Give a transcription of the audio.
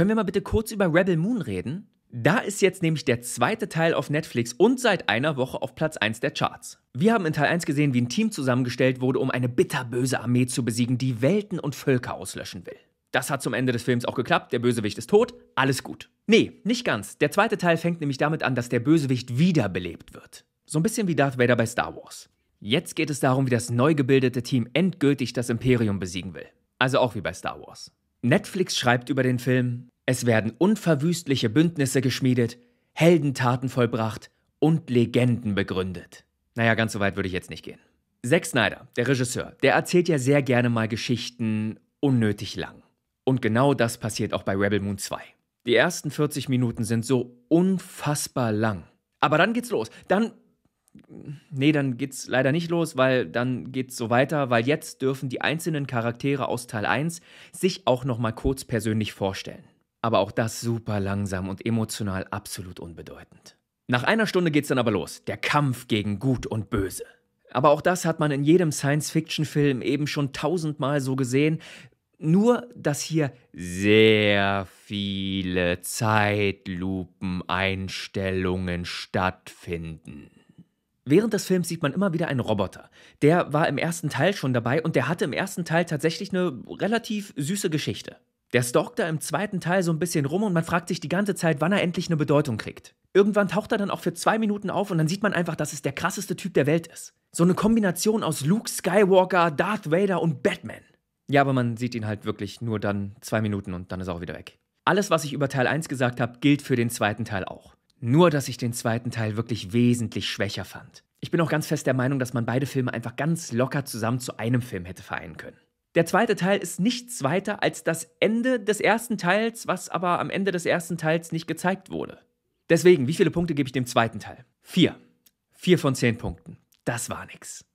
können wir mal bitte kurz über Rebel Moon reden? Da ist jetzt nämlich der zweite Teil auf Netflix und seit einer Woche auf Platz 1 der Charts. Wir haben in Teil 1 gesehen, wie ein Team zusammengestellt wurde, um eine bitterböse Armee zu besiegen, die Welten und Völker auslöschen will. Das hat zum Ende des Films auch geklappt, der Bösewicht ist tot, alles gut. Nee, nicht ganz. Der zweite Teil fängt nämlich damit an, dass der Bösewicht wiederbelebt wird. So ein bisschen wie Darth Vader bei Star Wars. Jetzt geht es darum, wie das neu gebildete Team endgültig das Imperium besiegen will. Also auch wie bei Star Wars. Netflix schreibt über den Film, es werden unverwüstliche Bündnisse geschmiedet, Heldentaten vollbracht und Legenden begründet. Naja, ganz so weit würde ich jetzt nicht gehen. Zack Snyder, der Regisseur, der erzählt ja sehr gerne mal Geschichten unnötig lang. Und genau das passiert auch bei Rebel Moon 2. Die ersten 40 Minuten sind so unfassbar lang. Aber dann geht's los. Dann nee, dann geht's leider nicht los, weil dann geht's so weiter, weil jetzt dürfen die einzelnen Charaktere aus Teil 1 sich auch nochmal kurz persönlich vorstellen. Aber auch das super langsam und emotional absolut unbedeutend. Nach einer Stunde geht's dann aber los, der Kampf gegen Gut und Böse. Aber auch das hat man in jedem Science-Fiction-Film eben schon tausendmal so gesehen, nur dass hier sehr viele Zeitlupeneinstellungen stattfinden. Während des Films sieht man immer wieder einen Roboter. Der war im ersten Teil schon dabei und der hatte im ersten Teil tatsächlich eine relativ süße Geschichte. Der stalkt da im zweiten Teil so ein bisschen rum und man fragt sich die ganze Zeit, wann er endlich eine Bedeutung kriegt. Irgendwann taucht er dann auch für zwei Minuten auf und dann sieht man einfach, dass es der krasseste Typ der Welt ist. So eine Kombination aus Luke Skywalker, Darth Vader und Batman. Ja, aber man sieht ihn halt wirklich nur dann zwei Minuten und dann ist er auch wieder weg. Alles, was ich über Teil 1 gesagt habe, gilt für den zweiten Teil auch. Nur, dass ich den zweiten Teil wirklich wesentlich schwächer fand. Ich bin auch ganz fest der Meinung, dass man beide Filme einfach ganz locker zusammen zu einem Film hätte vereinen können. Der zweite Teil ist nichts weiter als das Ende des ersten Teils, was aber am Ende des ersten Teils nicht gezeigt wurde. Deswegen, wie viele Punkte gebe ich dem zweiten Teil? Vier. Vier von zehn Punkten. Das war nix.